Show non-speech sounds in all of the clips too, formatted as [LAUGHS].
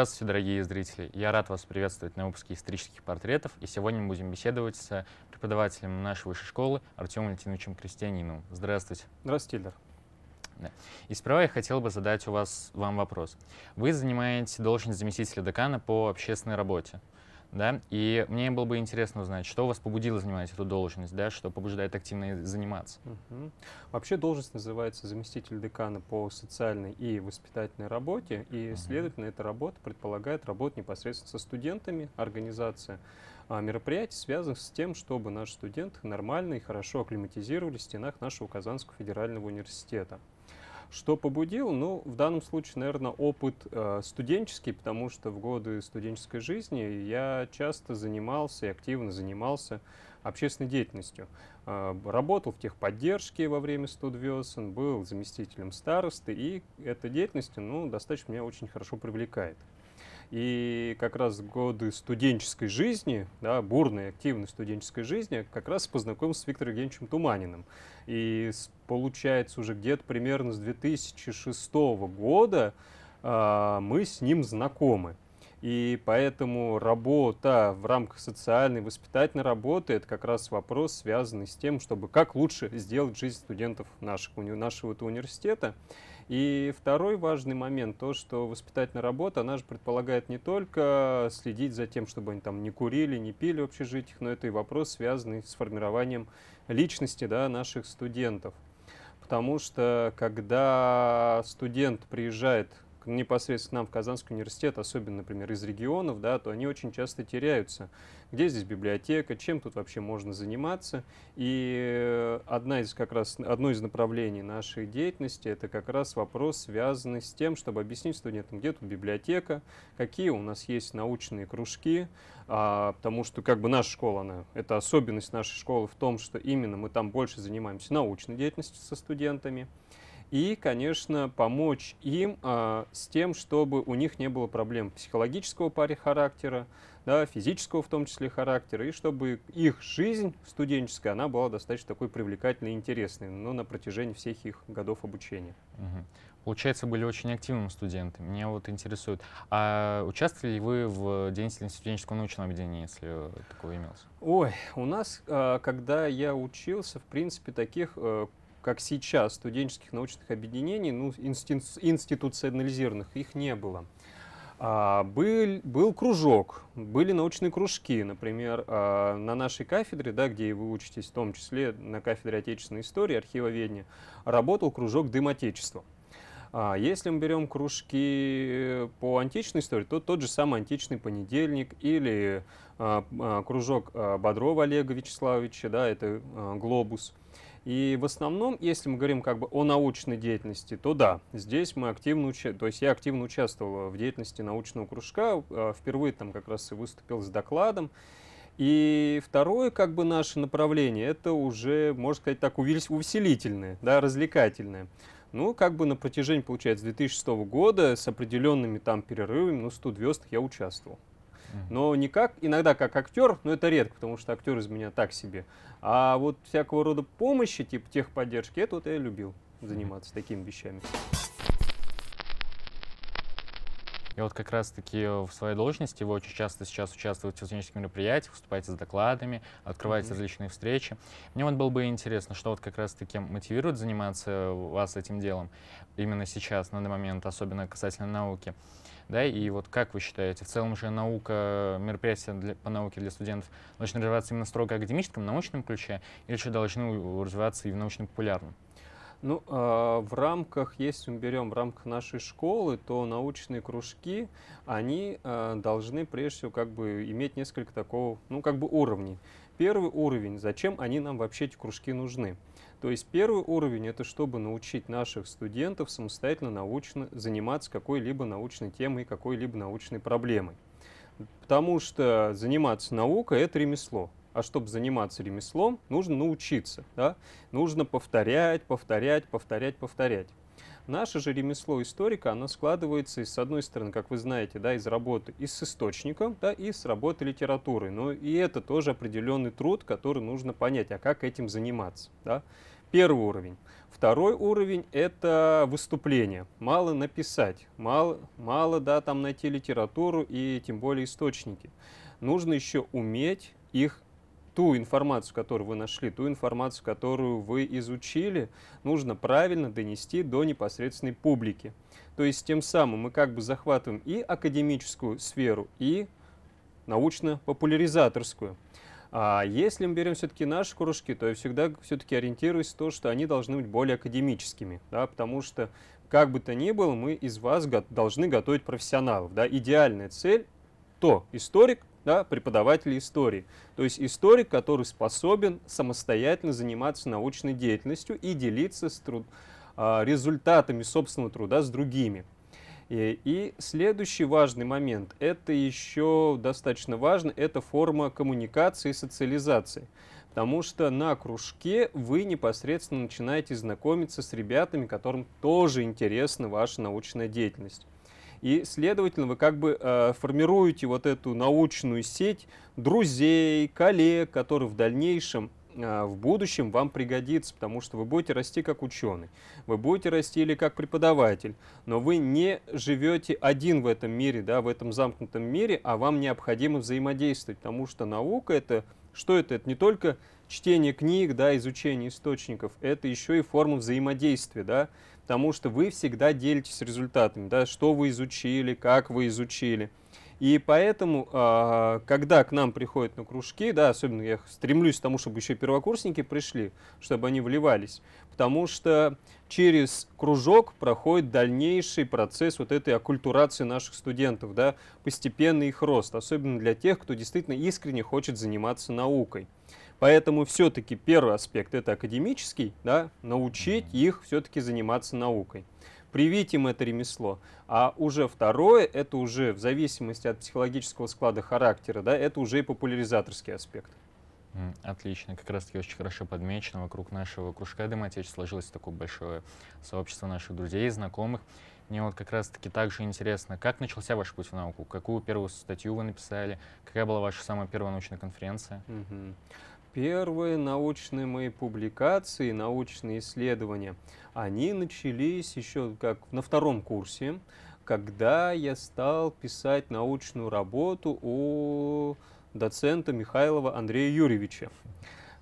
Здравствуйте, дорогие зрители! Я рад вас приветствовать на выпуске исторических портретов, и сегодня мы будем беседовать с преподавателем нашей высшей школы Артемом Леонидовичем Крестьяниновым. Здравствуйте! Здравствуйте, Ильдар! Да. И справа я хотел бы задать у вас вам вопрос. Вы занимаете должность заместителя декана по общественной работе да, и мне было бы интересно узнать, что вас побудило занимать эту должность, да, что побуждает активно заниматься. Угу. Вообще должность называется заместитель декана по социальной и воспитательной работе, и, угу. следовательно, эта работа предполагает работу непосредственно со студентами, организация а, мероприятий, связанных с тем, чтобы наши студенты нормально и хорошо акклиматизировались в стенах нашего Казанского федерального университета. Что побудил? Ну, в данном случае, наверное, опыт э, студенческий, потому что в годы студенческой жизни я часто занимался и активно занимался общественной деятельностью. Э, работал в техподдержке во время студвесен, был заместителем старосты, и эта деятельность ну, достаточно меня очень хорошо привлекает. И как раз годы студенческой жизни, да, бурной, активной студенческой жизни, как раз познакомился с Виктором Евгеньевичем Туманиным. И получается уже где-то примерно с 2006 года э, мы с ним знакомы. И поэтому работа в рамках социальной воспитательной работы – это как раз вопрос, связанный с тем, чтобы как лучше сделать жизнь студентов наших, нашего университета. И второй важный момент, то, что воспитательная работа, она же предполагает не только следить за тем, чтобы они там не курили, не пили в общежитиях, но это и вопрос, связанный с формированием личности да, наших студентов. Потому что когда студент приезжает непосредственно к нам в Казанский университет, особенно, например, из регионов, да, то они очень часто теряются. Где здесь библиотека, чем тут вообще можно заниматься? И э, одна из как раз, одно из направлений нашей деятельности – это как раз вопрос, связанный с тем, чтобы объяснить студентам, где тут библиотека, какие у нас есть научные кружки, а, потому что как бы наша школа, она, это особенность нашей школы в том, что именно мы там больше занимаемся научной деятельностью со студентами, и, конечно, помочь им а, с тем, чтобы у них не было проблем психологического паре характера, да, физического в том числе характера, и чтобы их жизнь студенческая, она была достаточно такой привлекательной и интересной, но ну, на протяжении всех их годов обучения. Угу. Получается, были очень активными студентами. Меня вот интересует, а участвовали ли вы в деятельности студенческого научного объединения, если такое имелось? Ой, у нас, а, когда я учился, в принципе, таких э, как сейчас, студенческих научных объединений, ну, институционализированных, их не было. А, был, был кружок, были научные кружки, например, а, на нашей кафедре, да, где и вы учитесь, в том числе на кафедре отечественной истории, архивоведения, работал кружок «Дым Отечества». А если мы берем кружки э, по античной истории, то тот же самый античный понедельник или а, а, кружок а, Бодрова Олега Вячеславовича, да, это а, «Глобус». А, и в основном, если мы говорим как бы о научной деятельности, то да, здесь мы активно уча... то есть я активно участвовал в деятельности научного кружка, а, впервые там как раз и выступил с докладом. И второе, как бы наше направление, это уже, можно сказать так, увеселительное, да, развлекательное. Ну, как бы на протяжении, получается, 2006 года с определенными там перерывами, ну, 100 звезд я участвовал но не как, иногда как актер, но это редко, потому что актер из меня так себе. А вот всякого рода помощи, типа техподдержки, это вот я любил заниматься такими вещами. И вот как раз-таки э, в своей должности вы очень часто сейчас участвуете в студенческих мероприятиях, выступаете с докладами, открываете mm-hmm. различные встречи. Мне вот было бы интересно, что вот как раз-таки мотивирует заниматься э, вас этим делом именно сейчас, на данный момент, особенно касательно науки. Uh, да? И вот как вы считаете, в целом же наука, мероприятия для, по науке для студентов должны развиваться именно строго академическом, научном ключе, или же должны развиваться и в научно-популярном? Ну, э, в рамках, если мы берем в рамках нашей школы, то научные кружки, они э, должны прежде всего как бы иметь несколько такого, ну, как бы уровней первый уровень, зачем они нам вообще эти кружки нужны. То есть первый уровень это чтобы научить наших студентов самостоятельно научно заниматься какой-либо научной темой, какой-либо научной проблемой. Потому что заниматься наукой это ремесло. А чтобы заниматься ремеслом, нужно научиться. Да? Нужно повторять, повторять, повторять, повторять. Наше же ремесло историка, оно складывается, из, с одной стороны, как вы знаете, да, из работы и с источником, да, и с работы литературы. Но и это тоже определенный труд, который нужно понять, а как этим заниматься. Да? Первый уровень. Второй уровень – это выступление. Мало написать, мало, мало да, там найти литературу и тем более источники. Нужно еще уметь их ту информацию, которую вы нашли, ту информацию, которую вы изучили, нужно правильно донести до непосредственной публики. То есть тем самым мы как бы захватываем и академическую сферу, и научно-популяризаторскую. А если мы берем все-таки наши кружки, то я всегда все-таки ориентируюсь в то, что они должны быть более академическими, да, потому что как бы то ни было, мы из вас го должны готовить профессионалов. Да. Идеальная цель – то историк, да, преподавателя истории. То есть историк, который способен самостоятельно заниматься научной деятельностью и делиться с труд, а, результатами собственного труда с другими. И, и следующий важный момент, это еще достаточно важно, это форма коммуникации и социализации. Потому что на кружке вы непосредственно начинаете знакомиться с ребятами, которым тоже интересна ваша научная деятельность. И, следовательно, вы как бы э, формируете вот эту научную сеть друзей, коллег, которые в дальнейшем э, в будущем вам пригодится, потому что вы будете расти как ученый, вы будете расти или как преподаватель, но вы не живете один в этом мире, да, в этом замкнутом мире, а вам необходимо взаимодействовать, потому что наука это, что это? Это не только чтение книг, да, изучение источников, это еще и форма взаимодействия, да, потому что вы всегда делитесь результатами, да, что вы изучили, как вы изучили. И поэтому, а, когда к нам приходят на кружки, да, особенно я стремлюсь к тому, чтобы еще первокурсники пришли, чтобы они вливались, потому что через кружок проходит дальнейший процесс вот этой аккультурации наших студентов, да, постепенный их рост, особенно для тех, кто действительно искренне хочет заниматься наукой. Поэтому все-таки первый аспект это академический, да, научить их все-таки заниматься наукой привить им это ремесло. А уже второе, это уже в зависимости от психологического склада характера, да, это уже и популяризаторский аспект. Отлично, как раз таки очень хорошо подмечено. Вокруг нашего кружка Дематеч сложилось такое большое сообщество наших друзей и знакомых. Мне вот как раз таки также интересно, как начался ваш путь в науку? Какую первую статью вы написали? Какая была ваша самая первая научная конференция? Угу. Первые научные мои публикации, научные исследования, они начались еще как на втором курсе, когда я стал писать научную работу у доцента Михайлова Андрея Юрьевича.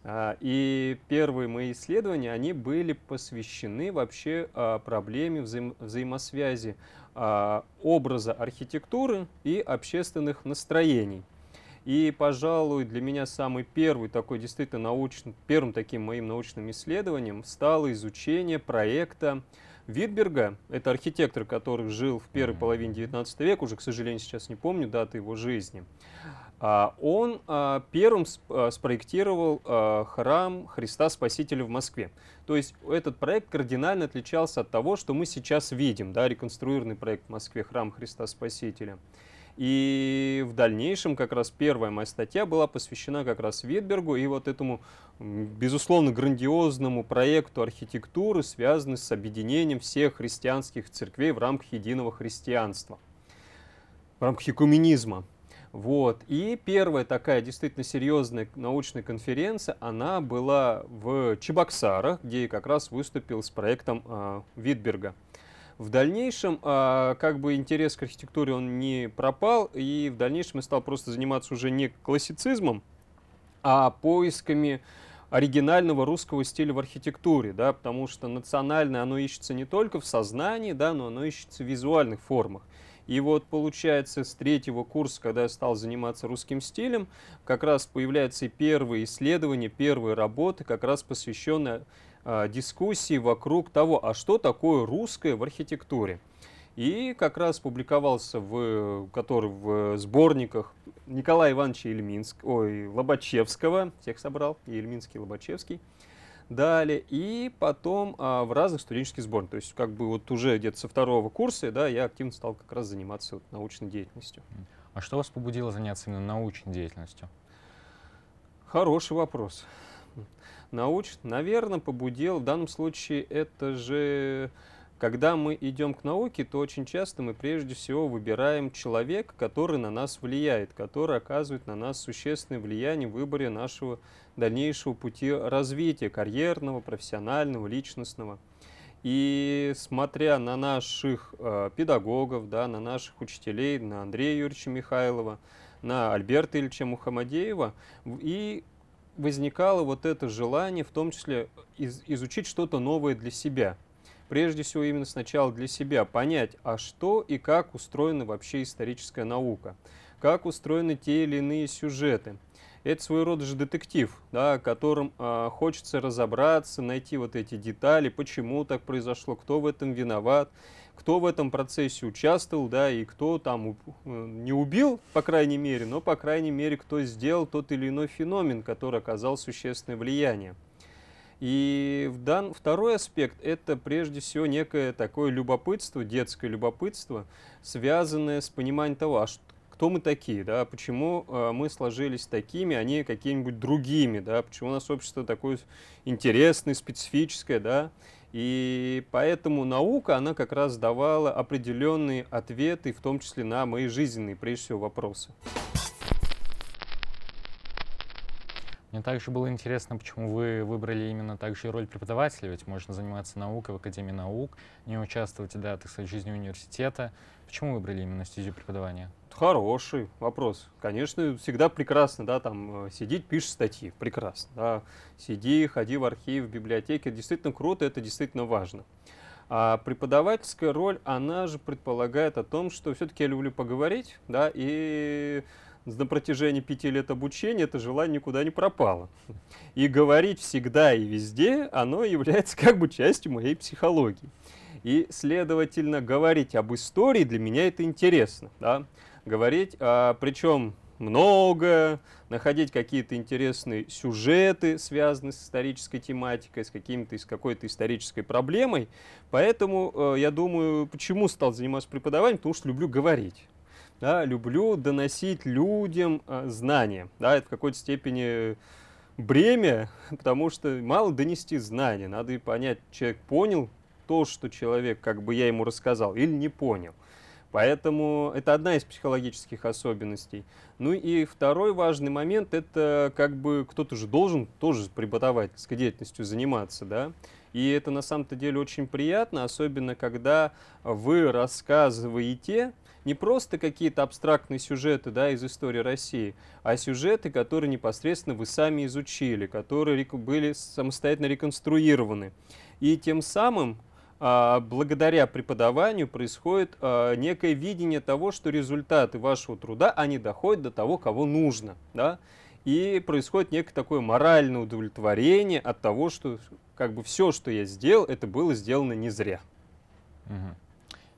А, и первые мои исследования, они были посвящены вообще а, проблеме взаим взаимосвязи а, образа архитектуры и общественных настроений – и, пожалуй, для меня самый первый такой действительно научный, первым таким моим научным исследованием стало изучение проекта Витберга. Это архитектор, который жил в первой половине 19 века, уже, к сожалению, сейчас не помню даты его жизни. А, он а, первым а, спроектировал храм Христа Спасителя в Москве. То есть этот проект кардинально отличался от того, что мы сейчас видим, да, реконструированный проект в Москве, храм Христа Спасителя. И в дальнейшем как раз первая моя статья была посвящена как раз Витбергу и вот этому, безусловно, грандиозному проекту архитектуры, связанной с объединением всех христианских церквей в рамках единого христианства, в рамках экуменизма. Вот. И первая такая действительно серьезная научная конференция, она была в Чебоксарах, где как раз выступил с проектом э, Витберга. В дальнейшем, а, как бы интерес к архитектуре он не пропал, и в дальнейшем я стал просто заниматься уже не классицизмом, а поисками оригинального русского стиля в архитектуре, да, потому что национальное оно ищется не только в сознании, да, но оно ищется в визуальных формах. И вот получается с третьего курса, когда я стал заниматься русским стилем, как раз появляются и первые исследования, первые работы, как раз посвященные а, дискуссии вокруг того, а что такое русское в архитектуре. И как раз публиковался в, который в э, сборниках Николая Ивановича Ильминск, ой, Лобачевского, всех собрал, и Ильминский, и Лобачевский. Далее, и потом а, в разных студенческих сборниках. То есть как бы вот уже где-то со второго курса, да, я активно стал как раз заниматься вот, научной деятельностью. А что вас побудило заняться именно научной деятельностью? Хороший вопрос научит, наверное, побудил. В данном случае это же... Когда мы идем к науке, то очень часто мы прежде всего выбираем человека, который на нас влияет, который оказывает на нас существенное влияние в выборе нашего дальнейшего пути развития, карьерного, профессионального, личностного. И смотря на наших э, педагогов, да, на наших учителей, на Андрея Юрьевича Михайлова, на Альберта Ильича Мухаммадеева, и возникало вот это желание, в том числе из, изучить что-то новое для себя. Прежде всего, именно сначала для себя понять, а что и как устроена вообще историческая наука, как устроены те или иные сюжеты. Это своего рода же детектив, да, которым э, а, хочется разобраться, найти вот эти детали, почему так произошло, кто в этом виноват кто в этом процессе участвовал, да, и кто там э, не убил, по крайней мере, но, по крайней мере, кто сделал тот или иной феномен, который оказал существенное влияние. И в дан... второй аспект – это прежде всего некое такое любопытство, детское любопытство, связанное с пониманием того, а что, кто мы такие, да, почему э, мы сложились такими, а не какими-нибудь другими, да, почему у нас общество такое интересное, специфическое, да, и поэтому наука, она как раз давала определенные ответы, в том числе на мои жизненные, прежде всего, вопросы. Мне также было интересно, почему вы выбрали именно также роль преподавателя, ведь можно заниматься наукой в Академии наук, не участвовать, да, так сказать, в жизни университета. Почему выбрали именно стезю преподавания? Хороший вопрос. Конечно, всегда прекрасно, да, там э, сидеть, пишешь статьи, прекрасно, да. Сиди, ходи в архив, в библиотеке, действительно круто, это действительно важно. А преподавательская роль, она же предполагает о том, что все-таки я люблю поговорить, да, и на протяжении пяти лет обучения это желание никуда не пропало. И говорить всегда и везде, оно является как бы частью моей психологии. И, следовательно, говорить об истории для меня это интересно. Да? говорить, а, причем много, находить какие-то интересные сюжеты, связанные с исторической тематикой, с, каким-то, с какой-то исторической проблемой. Поэтому э, я думаю, почему стал заниматься преподаванием, потому что люблю говорить. Да, люблю доносить людям э, знания. Да, это в какой-то степени бремя, потому что мало донести знания. Надо и понять, человек понял то, что человек, как бы я ему рассказал, или не понял – Поэтому это одна из психологических особенностей. Ну и второй важный момент – это как бы кто-то же должен тоже преподавательской деятельностью заниматься, да? И это на самом-то деле очень приятно, особенно когда вы рассказываете не просто какие-то абстрактные сюжеты да, из истории России, а сюжеты, которые непосредственно вы сами изучили, которые были самостоятельно реконструированы. И тем самым а, благодаря преподаванию происходит а, некое видение того, что результаты вашего труда, они доходят до того, кого нужно, да, и происходит некое такое моральное удовлетворение от того, что как бы все, что я сделал, это было сделано не зря. Угу.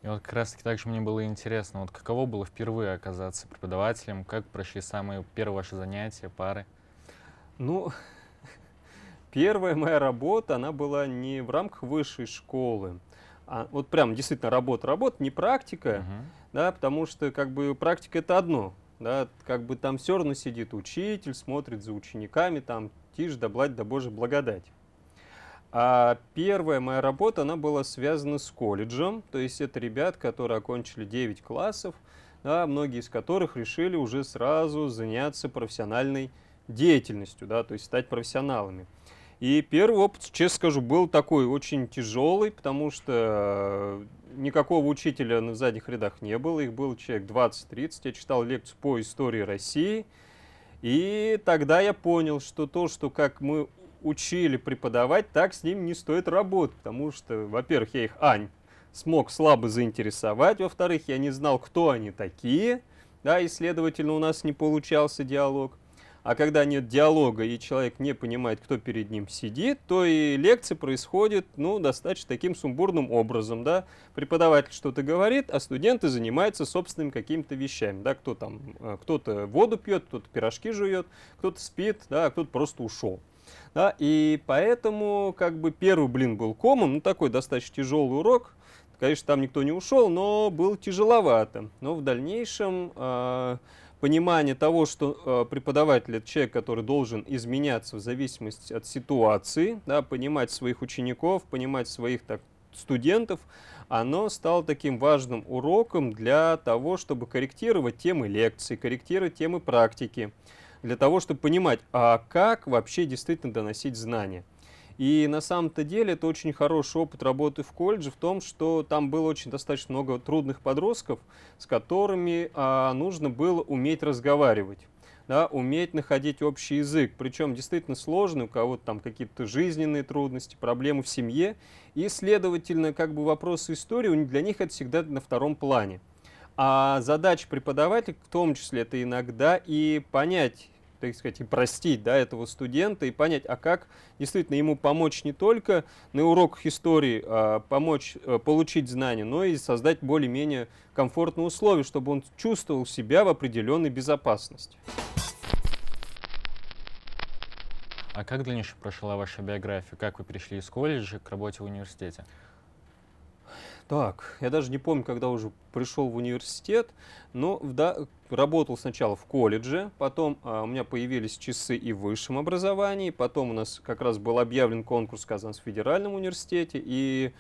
И вот как раз-таки также мне было интересно, вот каково было впервые оказаться преподавателем, как прошли самые первые ваши занятия, пары? Ну, Первая моя работа, она была не в рамках высшей школы, а вот прям действительно работа, работа, не практика, угу. да, потому что как бы практика это одно, да, как бы там все равно сидит учитель, смотрит за учениками, там тишь да блать да боже благодать. А первая моя работа, она была связана с колледжем, то есть это ребят, которые окончили 9 классов, да, многие из которых решили уже сразу заняться профессиональной деятельностью, да, то есть стать профессионалами. И первый опыт, честно скажу, был такой очень тяжелый, потому что э, никакого учителя на задних рядах не было, их был человек 20-30. Я читал лекцию по истории России, и тогда я понял, что то, что как мы учили преподавать, так с ним не стоит работать, потому что, во-первых, я их, Ань, смог слабо заинтересовать, во-вторых, я не знал, кто они такие, да, и, следовательно, у нас не получался диалог. А когда нет диалога и человек не понимает, кто перед ним сидит, то и лекция происходит, ну, достаточно таким сумбурным образом, да. Преподаватель что-то говорит, а студенты занимаются собственными какими-то вещами, да. Кто там, э, кто-то воду пьет, кто-то пирожки жует, кто-то спит, да, а кто-то просто ушел. Да, и поэтому как бы первый блин был комом, ну такой достаточно тяжелый урок, конечно, там никто не ушел, но было тяжеловато. Но в дальнейшем э, понимание того, что э, преподаватель это человек, который должен изменяться в зависимости от ситуации, да, понимать своих учеников, понимать своих так, студентов, оно стало таким важным уроком для того, чтобы корректировать темы лекций, корректировать темы практики, для того, чтобы понимать, а как вообще действительно доносить знания. И на самом-то деле это очень хороший опыт работы в колледже в том, что там было очень достаточно много трудных подростков, с которыми а, нужно было уметь разговаривать. Да, уметь находить общий язык, причем действительно сложный, у кого-то там какие-то жизненные трудности, проблемы в семье, и, следовательно, как бы вопросы истории, для них это всегда на втором плане. А задача преподавателя, в том числе, это иногда и понять так сказать, и простить да, этого студента и понять, а как действительно ему помочь не только на уроках истории, а помочь а, получить знания, но и создать более-менее комфортные условия, чтобы он чувствовал себя в определенной безопасности. А как дальнейше прошла ваша биография? Как вы перешли из колледжа к работе в университете? Так, я даже не помню, когда уже пришел в университет, но в, да, работал сначала в колледже, потом а, у меня появились часы и в высшем образовании, потом у нас как раз был объявлен конкурс в Казанском федеральном университете, и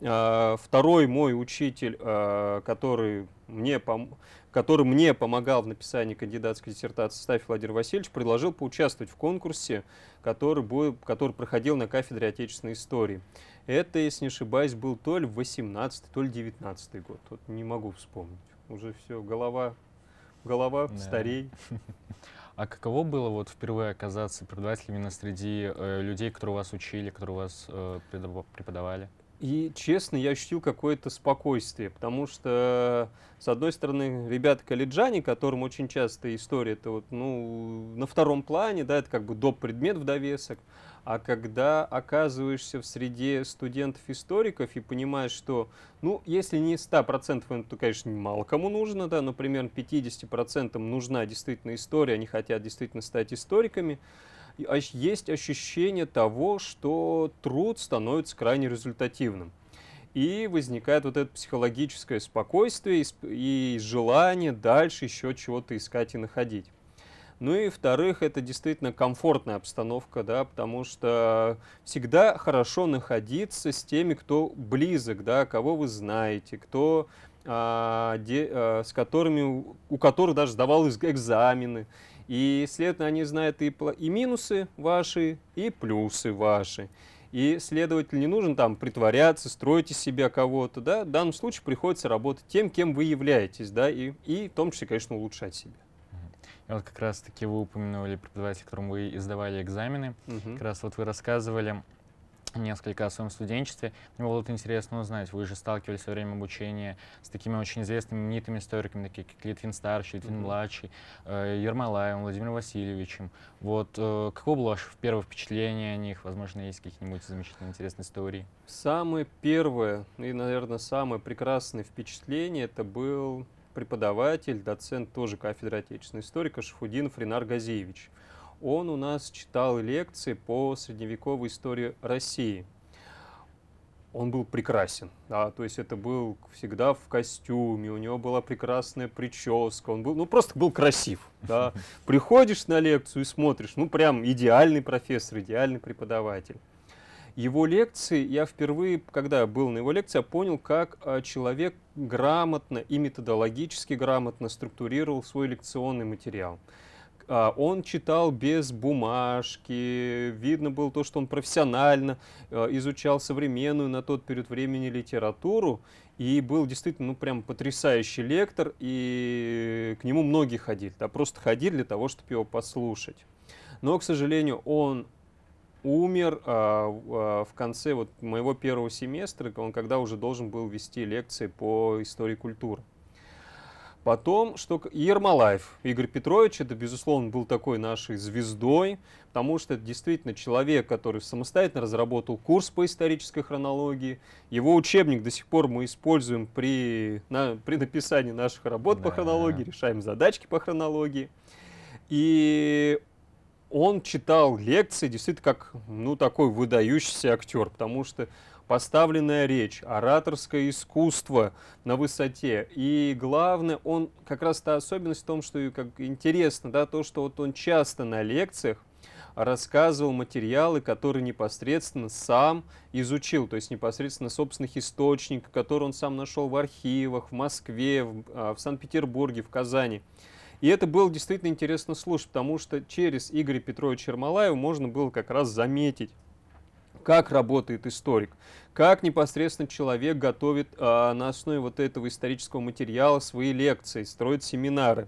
а, второй мой учитель, а, который мне пом... который мне помогал в написании кандидатской диссертации Ставь Владимир Васильевич, предложил поучаствовать в конкурсе, который, был... который проходил на кафедре отечественной истории. Это, если не ошибаюсь, был то ли 18 то ли 19 год. Вот не могу вспомнить. Уже все, голова, голова да. старей. [LAUGHS] А каково было вот впервые оказаться преподавателем именно среди э, людей, которые вас учили, которые вас э, преподавали? И, честно, я ощутил какое-то спокойствие, потому что, с одной стороны, ребята колледжане, которым очень часто история это вот, ну, на втором плане, да, это как бы доп. предмет в довесок, а когда оказываешься в среде студентов-историков и понимаешь, что, ну, если не 100%, то, конечно, мало кому нужно, да, но примерно 50% нужна действительно история, они хотят действительно стать историками, а есть ощущение того, что труд становится крайне результативным. И возникает вот это психологическое спокойствие и желание дальше еще чего-то искать и находить. Ну и, вторых, это действительно комфортная обстановка, да, потому что всегда хорошо находиться с теми, кто близок, да, кого вы знаете, кто, а, де, а, с которыми, у которых даже сдавал экзамены и, следовательно, они знают и, и минусы ваши, и плюсы ваши. И, следовательно, не нужно там притворяться, строить из себя кого-то. Да? В данном случае приходится работать тем, кем вы являетесь, да, и, и в том числе, конечно, улучшать себя. И вот как раз-таки вы упомянули преподавателя, которому вы издавали экзамены. Угу. Как раз вот вы рассказывали несколько о своем студенчестве. Мне было вот интересно узнать, вы же сталкивались во время обучения с такими очень известными нитыми историками, такие как Литвин Старший, Литвин Младший, э, Ермолаевым, Владимиром Васильевичем. Вот э, какое было ваше первое впечатление о них? Возможно, есть какие-нибудь замечательные интересные истории? Самое первое и, наверное, самое прекрасное впечатление это был преподаватель, доцент тоже кафедры отечественной истории Шафудинов Ренар Газеевич он у нас читал лекции по средневековой истории России. Он был прекрасен, да, то есть это был всегда в костюме, у него была прекрасная прическа, он был, ну, просто был красив, да. [LAUGHS] Приходишь на лекцию и смотришь, ну, прям идеальный профессор, идеальный преподаватель. Его лекции, я впервые, когда был на его лекции, я понял, как а, человек грамотно и методологически грамотно структурировал свой лекционный материал. А, он читал без бумажки, видно было то, что он профессионально а, изучал современную на тот период времени литературу, и был действительно, ну, прям потрясающий лектор, и к нему многие ходили, да, просто ходили для того, чтобы его послушать. Но, к сожалению, он умер а, а, в конце вот моего первого семестра, он когда уже должен был вести лекции по истории культуры. Потом, что Ермолаев Игорь Петрович, это, безусловно, был такой нашей звездой, потому что это действительно человек, который самостоятельно разработал курс по исторической хронологии. Его учебник до сих пор мы используем при, на, при написании наших работ да. по хронологии, решаем задачки по хронологии. И он читал лекции, действительно, как ну, такой выдающийся актер, потому что поставленная речь, ораторское искусство на высоте. И главное, он как раз та особенность в том, что как интересно, да, то, что вот он часто на лекциях рассказывал материалы, которые непосредственно сам изучил, то есть непосредственно собственных источников, которые он сам нашел в архивах, в Москве, в, а, в Санкт-Петербурге, в Казани. И это было действительно интересно слушать, потому что через Игоря Петровича Ермолаева можно было как раз заметить как работает историк, как непосредственно человек готовит а, на основе вот этого исторического материала свои лекции, строит семинары.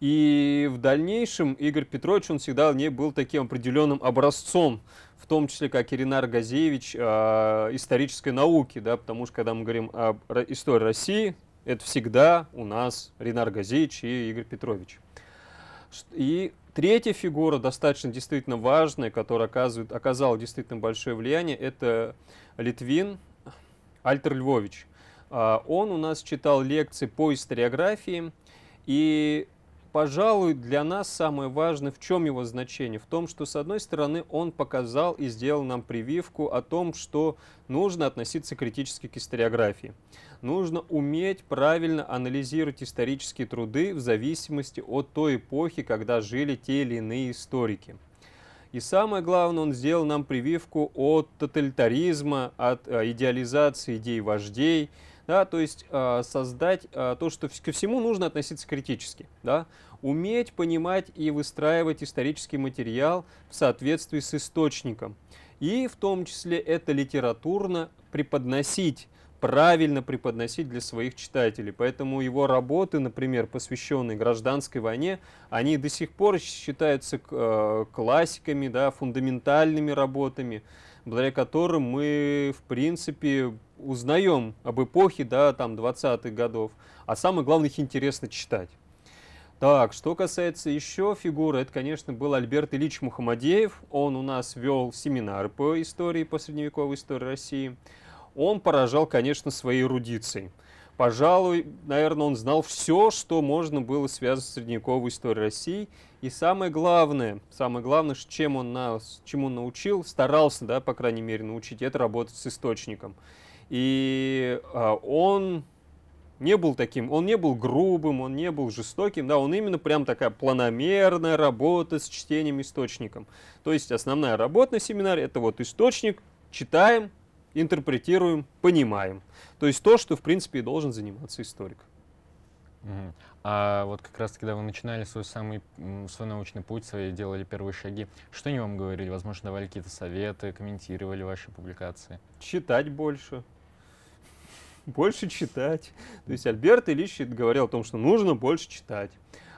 И в дальнейшем Игорь Петрович, он всегда не был таким определенным образцом, в том числе, как Иринар Газевич, а, исторической науки, да, потому что, когда мы говорим об истории России, это всегда у нас Ренар Газевич и Игорь Петрович. И Третья фигура, достаточно действительно важная, которая оказывает, оказала действительно большое влияние, это Литвин Альтер Львович. А, он у нас читал лекции по историографии, и пожалуй, для нас самое важное, в чем его значение? В том, что, с одной стороны, он показал и сделал нам прививку о том, что нужно относиться критически к историографии. Нужно уметь правильно анализировать исторические труды в зависимости от той эпохи, когда жили те или иные историки. И самое главное, он сделал нам прививку от тоталитаризма, от э, идеализации идей вождей, да, то есть э, создать э, то, что ко всему нужно относиться критически, да уметь понимать и выстраивать исторический материал в соответствии с источником. И в том числе это литературно преподносить правильно преподносить для своих читателей. Поэтому его работы, например, посвященные гражданской войне, они до сих пор считаются э, классиками, да, фундаментальными работами, благодаря которым мы, в принципе, узнаем об эпохе да, там, 20-х годов. А самое главное, их интересно читать. Так, что касается еще фигуры, это, конечно, был Альберт Ильич Мухамадеев. Он у нас вел семинар по истории, по средневековой истории России. Он поражал, конечно, своей эрудицией. Пожалуй, наверное, он знал все, что можно было связать с средневековой историей России. И самое главное, самое главное, чем он нас, чему он научил, старался, да, по крайней мере, научить, это работать с источником. И а, он не был таким, он не был грубым, он не был жестоким, да, он именно прям такая планомерная работа с чтением источником. То есть основная работа на семинаре это вот источник, читаем, интерпретируем, понимаем. То есть то, что в принципе и должен заниматься историк. Угу. А вот как раз когда вы начинали свой самый свой научный путь, свои делали первые шаги, что они вам говорили? Возможно, давали какие-то советы, комментировали ваши публикации? Читать больше, [LAUGHS] больше читать. То есть Альберт Ильич говорил о том, что нужно больше читать.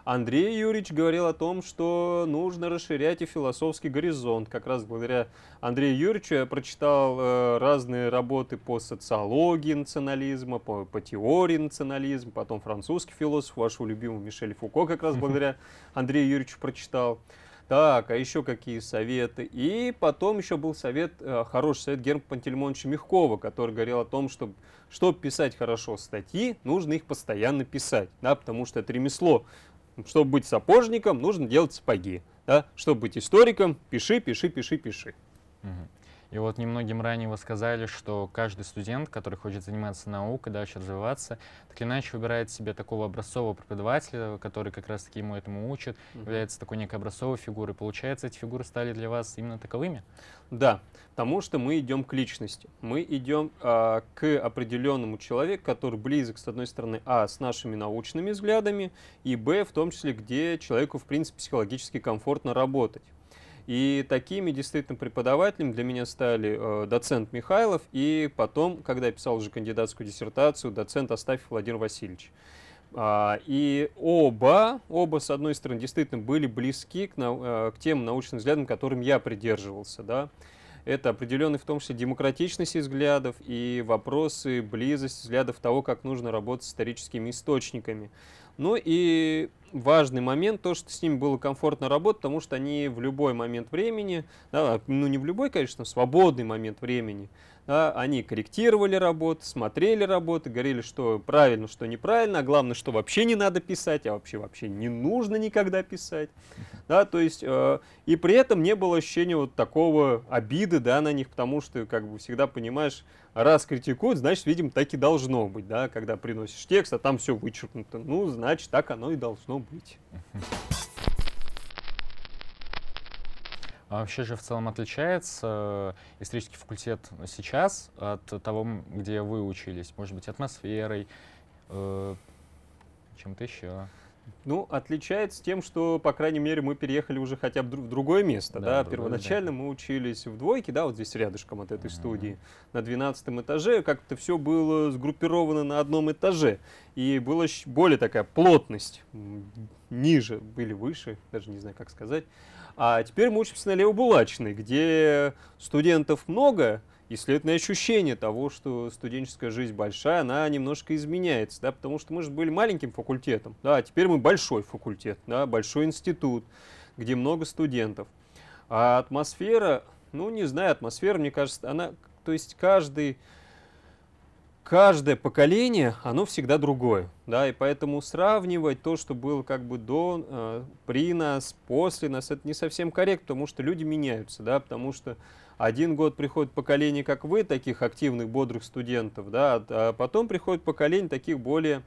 Андрей Юрьевич говорил о том, что нужно расширять и философский горизонт. Как раз благодаря Андрею Юрьевичу я прочитал э, разные работы по социологии национализма, по, по теории национализма, потом французский философ, вашего любимого Мишель Фуко как раз [LAUGHS] благодаря Андрею Юрьевичу прочитал. Так, а еще какие советы? И потом еще был совет, э, хороший совет Герма Пантельмоновича Мягкова, который говорил о том, что чтобы писать хорошо статьи, нужно их постоянно писать, да, потому что это ремесло. Чтобы быть сапожником, нужно делать сапоги. Да? Чтобы быть историком, пиши, пиши, пиши, пиши. Угу. И вот немногим ранее вы сказали, что каждый студент, который хочет заниматься наукой, дальше развиваться, так или иначе выбирает себе такого образцового преподавателя, который как раз-таки ему этому учит, mm-hmm. является такой некой образцовой фигурой. Получается, эти фигуры стали для вас именно таковыми? Да, потому что мы идем к личности. Мы идем э, к определенному человеку, который близок, с одной стороны, а, с нашими научными взглядами, и, б, в том числе, где человеку, в принципе, психологически комфортно работать. И такими действительно преподавателями для меня стали э, доцент Михайлов и потом, когда я писал уже кандидатскую диссертацию, доцент Остафьев Владимир Васильевич. А, и оба, оба, с одной стороны, действительно были близки к, на, э, к тем научным взглядам, которым я придерживался. Да? это определенный в том числе демократичность взглядов и вопросы близости взглядов того, как нужно работать с историческими источниками. Ну и важный момент, то, что с ними было комфортно работать, потому что они в любой момент времени, да, ну не в любой, конечно, в свободный момент времени, а, они корректировали работу, смотрели работу, говорили, что правильно, что неправильно, а главное, что вообще не надо писать, а вообще вообще не нужно никогда писать, да, то есть, э, и при этом не было ощущения вот такого обиды, да, на них, потому что, как бы, всегда понимаешь, раз критикуют, значит, видимо, так и должно быть, да, когда приносишь текст, а там все вычеркнуто, ну, значит, так оно и должно быть. А вообще же в целом отличается э, исторический факультет сейчас от того, где вы учились? Может быть, атмосферой, э, чем-то еще? Ну, отличается тем, что, по крайней мере, мы переехали уже хотя бы в другое место, да, да? первоначально да. мы учились в двойке, да, вот здесь рядышком от этой mm-hmm. студии, на 12 этаже, как-то все было сгруппировано на одном этаже, и была более такая плотность, ниже были выше, даже не знаю, как сказать, а теперь мы учимся на Левобулачной, где студентов много, и следовательно ощущение того, что студенческая жизнь большая, она немножко изменяется, да, потому что мы же были маленьким факультетом, да, а теперь мы большой факультет, да, большой институт, где много студентов. А атмосфера, ну, не знаю, атмосфера, мне кажется, она, то есть каждый каждое поколение, оно всегда другое, да, и поэтому сравнивать то, что было как бы до, э, при нас, после нас, это не совсем корректно, потому что люди меняются, да, потому что один год приходит поколение, как вы, таких активных, бодрых студентов, да, а, а потом приходит поколение таких более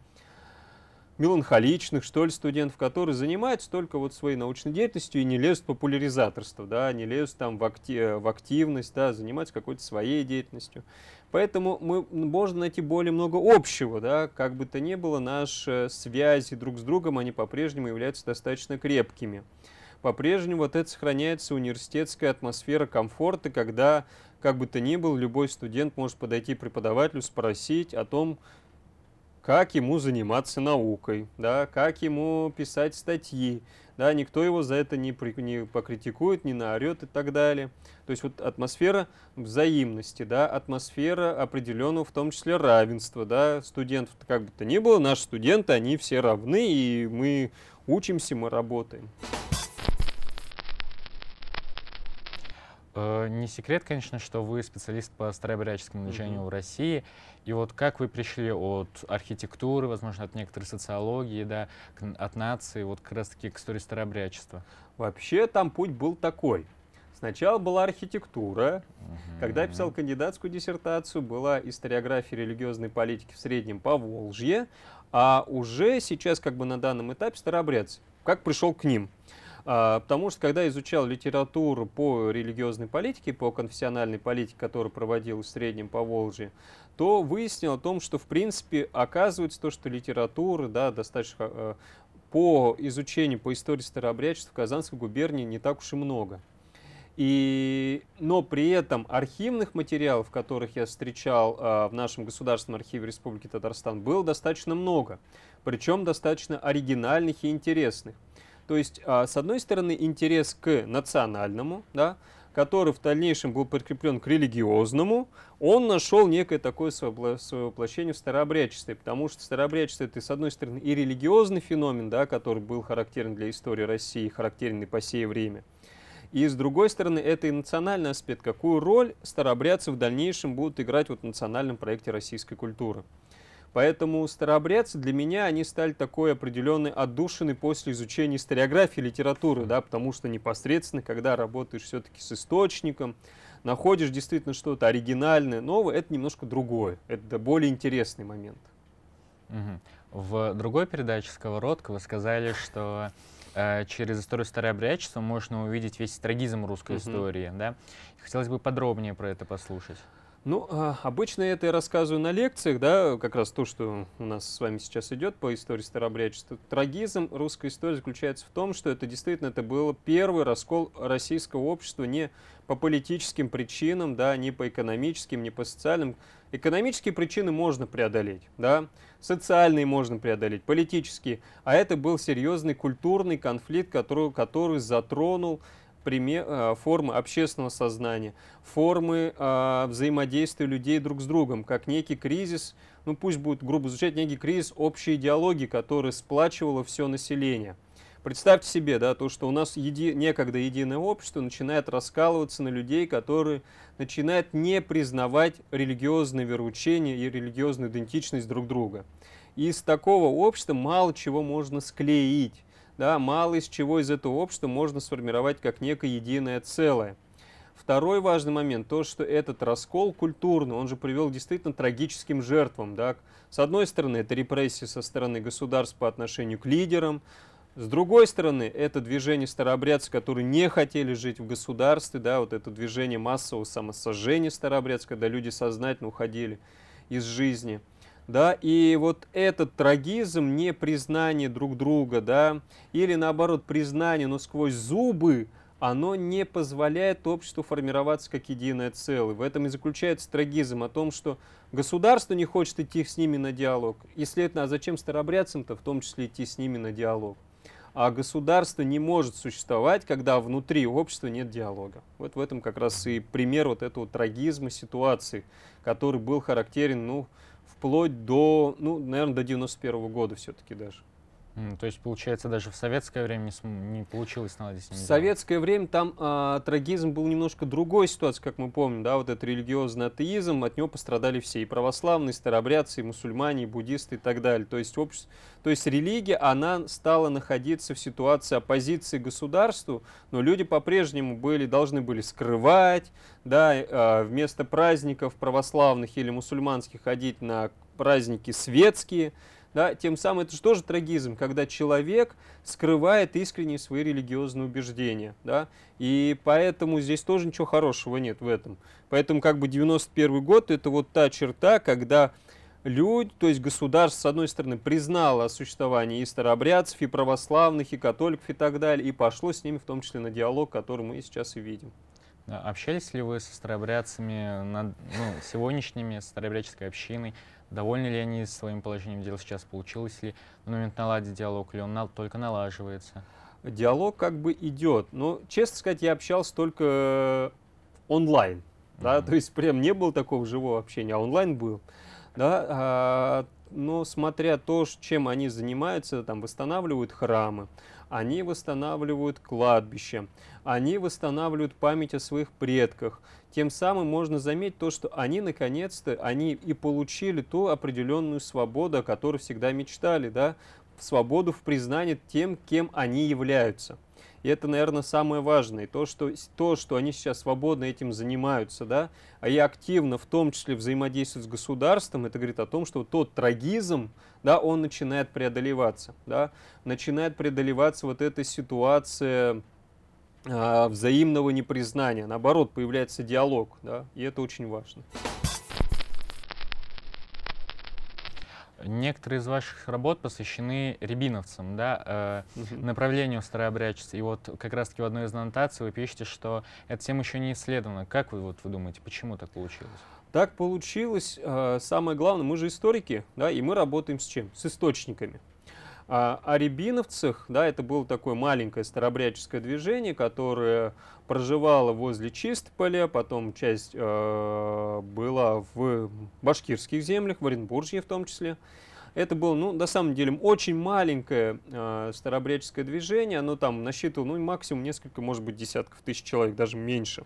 меланхоличных, что ли, студентов, которые занимаются только вот своей научной деятельностью и не лезут в популяризаторство, да, не лезут там в, актив, в активность, да, а занимаются какой-то своей деятельностью. Поэтому мы можно найти более много общего, да, как бы то ни было, наши э, связи друг с другом, они по-прежнему являются достаточно крепкими. По-прежнему вот это сохраняется университетская атмосфера комфорта, когда, как бы то ни было, любой студент может подойти к преподавателю, спросить о том, как ему заниматься наукой, да, как ему писать статьи, да, никто его за это не, при, не покритикует, не наорет и так далее. То есть вот атмосфера взаимности, да, атмосфера определенного в том числе равенства, да, студентов как бы то ни было, наши студенты, они все равны, и мы учимся, мы работаем. Э, не секрет, конечно, что вы специалист по старообрядческому движению mm-hmm. в России. И вот как вы пришли от архитектуры, возможно, от некоторой социологии, да, к, от нации, вот как раз-таки к истории старообрядчества? Вообще там путь был такой. Сначала была архитектура. Mm-hmm. Когда я писал кандидатскую диссертацию, была историография религиозной политики в Среднем по Волжье, А уже сейчас, как бы на данном этапе, старообрядцы. Как пришел к ним? А, потому что, когда изучал литературу по религиозной политике, по конфессиональной политике, которую проводил в Среднем по Волжье, то выяснил о том, что, в принципе, оказывается то, что литература да, достаточно э, по изучению, по истории старообрядчества в Казанской губернии не так уж и много. И, но при этом архивных материалов, которых я встречал э, в нашем Государственном архиве Республики Татарстан, было достаточно много, причем достаточно оригинальных и интересных. То есть, а, с одной стороны, интерес к национальному, да, который в дальнейшем был прикреплен к религиозному, он нашел некое такое свое воплощение в старообрядчестве, потому что старообрядчество это, с одной стороны, и религиозный феномен, да, который был характерен для истории России, характерен и по сей время. И с другой стороны, это и национальный аспект, какую роль старообрядцы в дальнейшем будут играть вот в национальном проекте российской культуры. Поэтому старообрядцы для меня, они стали такой определенной отдушиной после изучения историографии литературы, да, потому что непосредственно, когда работаешь все-таки с источником, находишь действительно что-то оригинальное, новое, это немножко другое, это более интересный момент. Угу. В другой передаче «Сковородка» вы сказали, что э, через историю старообрядчества можно увидеть весь трагизм русской угу. истории, да? Хотелось бы подробнее про это послушать. Ну, а, обычно я это я рассказываю на лекциях, да, как раз то, что у нас с вами сейчас идет по истории старообрядчества. Трагизм русской истории заключается в том, что это действительно это был первый раскол российского общества не по политическим причинам, да, не по экономическим, не по социальным. Экономические причины можно преодолеть, да, социальные можно преодолеть, политические. А это был серьезный культурный конфликт, который, который затронул пример, а, формы общественного сознания, формы э, взаимодействия людей друг с другом, как некий кризис, ну пусть будет грубо звучать, некий кризис общей идеологии, который сплачивало все население. Представьте себе, да, то, что у нас еди... некогда единое общество начинает раскалываться на людей, которые начинают не признавать религиозное вероучение и религиозную идентичность друг друга. И из такого общества мало чего можно склеить да, мало из чего из этого общества можно сформировать как некое единое целое. Второй важный момент, то, что этот раскол культурный, он же привел к действительно трагическим жертвам. Да? С одной стороны, это репрессии со стороны государств по отношению к лидерам, с другой стороны, это движение старообрядцев, которые не хотели жить в государстве, да, вот это движение массового самосожжения старообрядцев, когда люди сознательно уходили из жизни – да, и вот этот трагизм, не признание друг друга, да, или наоборот признание, но сквозь зубы, оно не позволяет обществу формироваться как единое целое. В этом и заключается трагизм о том, что государство не хочет идти с ними на диалог. И, следовательно, а зачем старобрядцам-то в том числе идти с ними на диалог? А государство не может существовать, когда внутри общества нет диалога. Вот в этом как раз и пример вот этого трагизма ситуации, который был характерен, ну, вплоть до, ну, наверное, до 91 -го года все-таки даже то есть, получается, даже в советское время не, не получилось наладить В советское время там э, трагизм был немножко другой ситуации, как мы помним, да, вот этот религиозный атеизм, от него пострадали все, и православные, и старобрядцы, и мусульмане, и буддисты, и так далее. То есть, общество, то есть религия, она стала находиться в ситуации оппозиции государству, но люди по-прежнему были, должны были скрывать, да, э, вместо праздников православных или мусульманских ходить на праздники светские, да? Тем самым это же тоже трагизм, когда человек скрывает искренние свои религиозные убеждения. Да? И поэтому здесь тоже ничего хорошего нет в этом. Поэтому как бы 91 год это вот та черта, когда люди, то есть государство, с одной стороны, признало существование и старообрядцев, и православных, и католиков, и так далее, и пошло с ними в том числе на диалог, который мы сейчас и видим. Общались ли вы со старообрядцами, над, ну, сегодняшними старообрядческой общиной довольны ли они своим положением дел сейчас, получилось ли на момент наладить диалог, или он на, только налаживается? Диалог как бы идет. Но, честно сказать, я общался только э, онлайн. Mm-hmm. Да, то есть прям не было такого живого общения, а онлайн был. Да, а, но смотря то, чем они занимаются, там восстанавливают храмы, они восстанавливают кладбище, они восстанавливают память о своих предках. Тем самым можно заметить то, что они наконец-то, они и получили ту определенную свободу, о которой всегда мечтали, да, свободу в признании тем, кем они являются. И это, наверное, самое важное. То, что, то, что они сейчас свободно этим занимаются, да, а и активно, в том числе, взаимодействуют с государством, это говорит о том, что тот трагизм, да, он начинает преодолеваться, да, начинает преодолеваться вот эта ситуация а, взаимного непризнания. Наоборот, появляется диалог, да, и это очень важно. Некоторые из ваших работ посвящены рябиновцам, да, э, угу. направлению старообрядчества. И вот как раз-таки в одной из аннотаций вы пишете, что эта тема еще не исследована. Как вы, вот, вы думаете, почему так получилось? Так получилось. Э, самое главное, мы же историки, да, и мы работаем с чем? С источниками. А о а рябиновцах, да, это было такое маленькое старобряческое движение, которое проживало возле Чистополя, потом часть э, была в башкирских землях, в Оренбурге в том числе. Это было, ну, на самом деле, очень маленькое э, старобряческое движение, оно там насчитывало, ну, максимум несколько, может быть, десятков тысяч человек, даже меньше.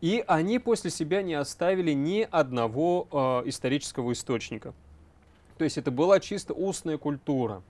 И они после себя не оставили ни одного э, исторического источника – то есть это была чисто устная культура.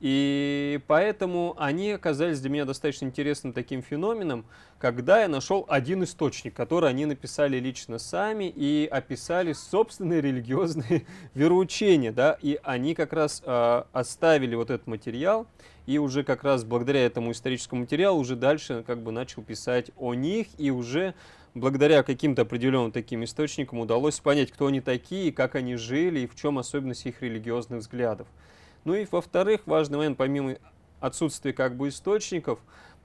И поэтому они оказались для меня достаточно интересным таким феноменом, когда я нашел один источник, который они написали лично сами и описали собственные религиозные [LAUGHS] вероучения. Да? И они как раз э, оставили вот этот материал, и уже как раз благодаря этому историческому материалу уже дальше как бы начал писать о них и уже благодаря каким-то определенным таким источникам удалось понять, кто они такие, как они жили и в чем особенность их религиозных взглядов. Ну и во-вторых, важный момент, помимо отсутствия как бы источников,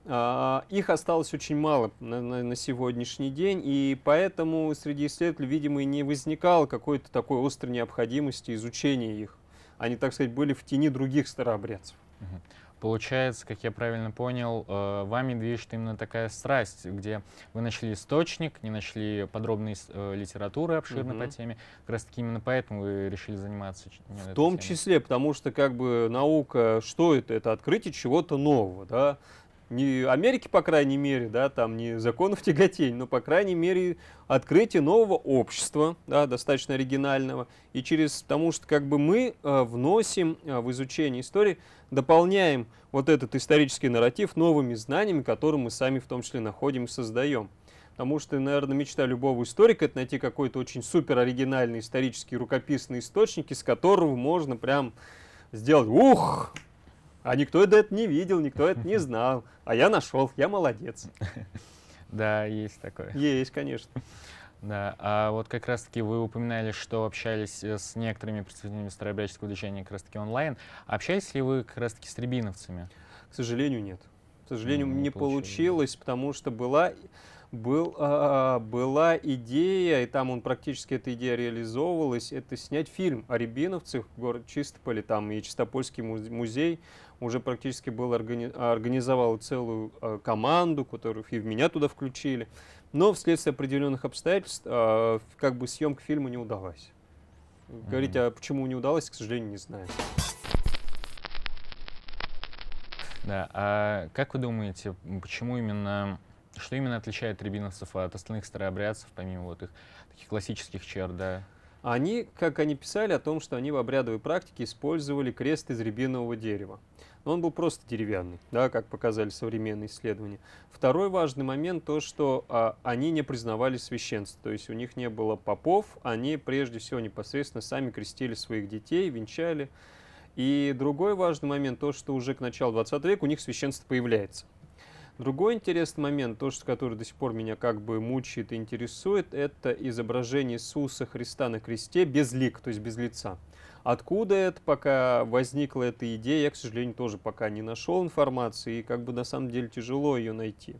а, их осталось очень мало на, на, на сегодняшний день, и поэтому среди исследователей, видимо, и не возникало какой-то такой острой необходимости изучения их. Они, так сказать, были в тени других старообрядцев. Получается, как я правильно понял, э, вами движет именно такая страсть, где вы нашли источник, не нашли подробной э, литературы обширной угу. по теме. Как раз таки именно поэтому вы решили заниматься. В том числе, потому что как бы наука, что это? Это открытие чего-то нового, да? не Америки, по крайней мере, да, там не законов тяготень, но, по крайней мере, открытие нового общества, да, достаточно оригинального, и через, потому что как бы мы э, вносим э, в изучение истории, дополняем вот этот исторический нарратив новыми знаниями, которые мы сами в том числе находим и создаем. Потому что, наверное, мечта любого историка – это найти какой-то очень супер оригинальный исторический рукописный источник, из которого можно прям сделать «Ух!» А никто это не видел, никто это не знал. А я нашел, я молодец. [LAUGHS] Да, есть такое. Есть, конечно. Да, а вот как раз-таки вы упоминали, что общались э, с некоторыми представителями старообрядческого движения как раз-таки онлайн. Общались ли вы как раз-таки с трибиновцами? К сожалению, нет. К сожалению, ну, не, не получилось, да. потому что была, был, а, а, а, была идея, и там он практически эта идея реализовывалась, это снять фильм о рябиновцах, город Чистополе, там и Чистопольский музей уже практически был органи организовал целую э, команду, которую и в меня туда включили. Но вследствие определенных обстоятельств э, как бы съемка фильма не удалась. Mm-hmm. Говорить, а почему не удалось, к сожалению, не знаю. Да, а как вы думаете, почему именно, что именно отличает рябиновцев от остальных старообрядцев, помимо вот их таких классических черт, да? Они, как они писали о том, что они в обрядовой практике использовали крест из рябинового дерева он был просто деревянный, да, как показали современные исследования. Второй важный момент то, что а, они не признавали священство, то есть у них не было попов, они прежде всего непосредственно сами крестили своих детей, венчали. И другой важный момент то, что уже к началу 20 века у них священство появляется. Другой интересный момент, то, что, который до сих пор меня как бы мучает и интересует, это изображение Иисуса Христа на кресте без лик, то есть без лица. Откуда это пока возникла эта идея, я, к сожалению, тоже пока не нашел информации, и как бы на самом деле тяжело ее найти.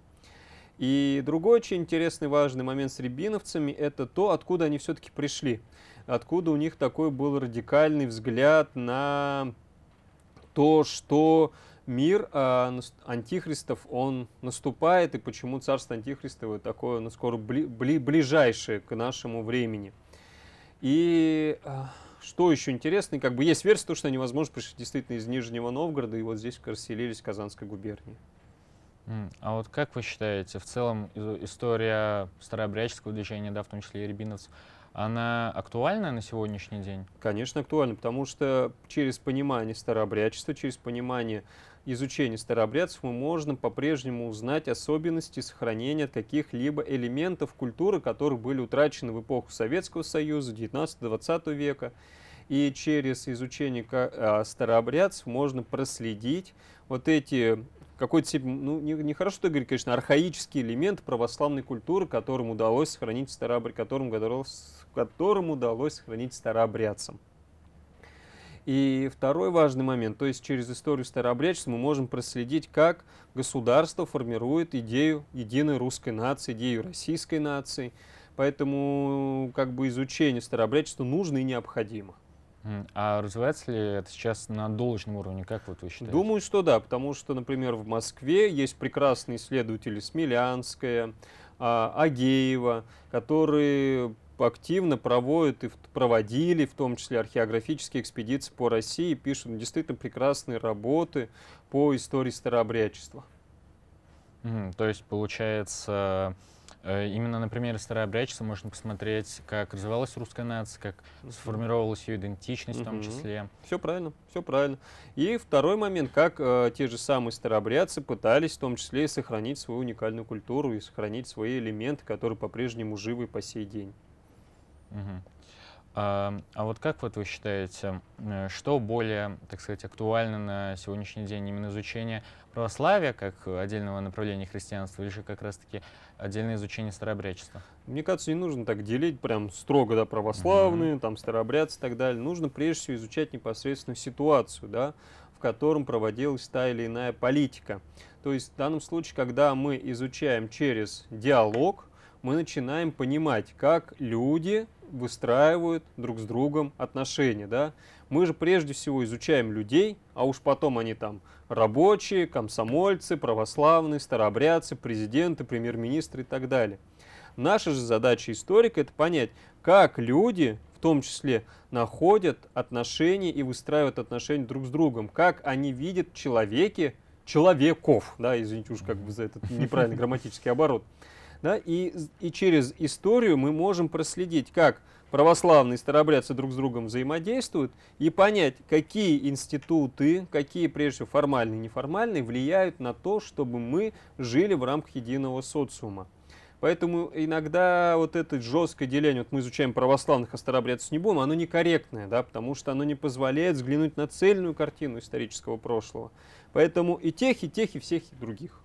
И другой очень интересный важный момент с рябиновцами – это то, откуда они все-таки пришли, откуда у них такой был радикальный взгляд на то, что мир а, антихристов, он наступает, и почему царство антихристово такое, на ну, скоро бли, бли, ближайшее к нашему времени. И а, что еще интересно, как бы есть версия, то, что они, возможно, пришли действительно из Нижнего Новгорода и вот здесь расселились в Казанской губернии. А вот как вы считаете, в целом история старообрядческого движения, да, в том числе и рябиновцев, она актуальна на сегодняшний день? Конечно, актуальна, потому что через понимание старообрядчества, через понимание изучения старообрядцев мы можем по-прежнему узнать особенности сохранения каких-либо элементов культуры, которые были утрачены в эпоху Советского Союза, 19-20 века. И через изучение а, старообрядцев можно проследить вот эти какой-то ну, нехорошо не, не хорошо, что говорить, конечно, архаический элемент православной культуры, которым удалось сохранить старообрядцам, которым, которым удалось сохранить старообрядцам. И второй важный момент, то есть через историю старообрядчества мы можем проследить, как государство формирует идею единой русской нации, идею российской нации. Поэтому как бы изучение старообрядчества нужно и необходимо. А развивается ли это сейчас на должном уровне, как вот вы считаете? Думаю, что да, потому что, например, в Москве есть прекрасные исследователи Смелянская, а, Агеева, которые активно проводят и проводили, в том числе археографические экспедиции по России, пишут действительно прекрасные работы по истории старообрядчества. Mm, то есть, получается, э, Именно на примере старообрядчества можно посмотреть, как развивалась русская нация, как сформировалась ее идентичность в том числе. Все правильно, все правильно. И второй момент, как э, те же самые старообрядцы пытались в том числе сохранить свою уникальную культуру и сохранить свои элементы, которые по-прежнему живы по сей день. Угу. А, а вот как вот вы считаете, э, что более, так сказать, актуально на сегодняшний день именно изучение православия как отдельного направления христианства или же как раз-таки отдельное изучение старообрядчества? Мне кажется, не нужно так делить прям строго, да, православные, mm там, старообрядцы и так далее. Нужно прежде всего изучать непосредственно ситуацию, да, в котором проводилась та или иная политика. То есть в данном случае, когда мы изучаем через диалог, мы начинаем понимать, как люди выстраивают друг с другом отношения, да. Мы же прежде всего изучаем людей, а уж потом они там рабочие, комсомольцы, православные, старообрядцы, президенты, премьер-министры и так далее. Наша же задача историка – это понять, как люди, в том числе, находят отношения и выстраивают отношения друг с другом, как они видят человеке, человеков, да, извините уж как бы за этот неправильный [LAUGHS] грамматический оборот – да? И, и через историю мы можем проследить, как православные старообрядцы друг с другом взаимодействуют и понять, какие институты, какие прежде всего формальные и неформальные, влияют на то, чтобы мы жили в рамках единого социума. Поэтому иногда вот это жесткое деление, вот мы изучаем православных, а старообрядцев не будем, оно некорректное, да, потому что оно не позволяет взглянуть на цельную картину исторического прошлого. Поэтому и тех, и тех, и всех, и других.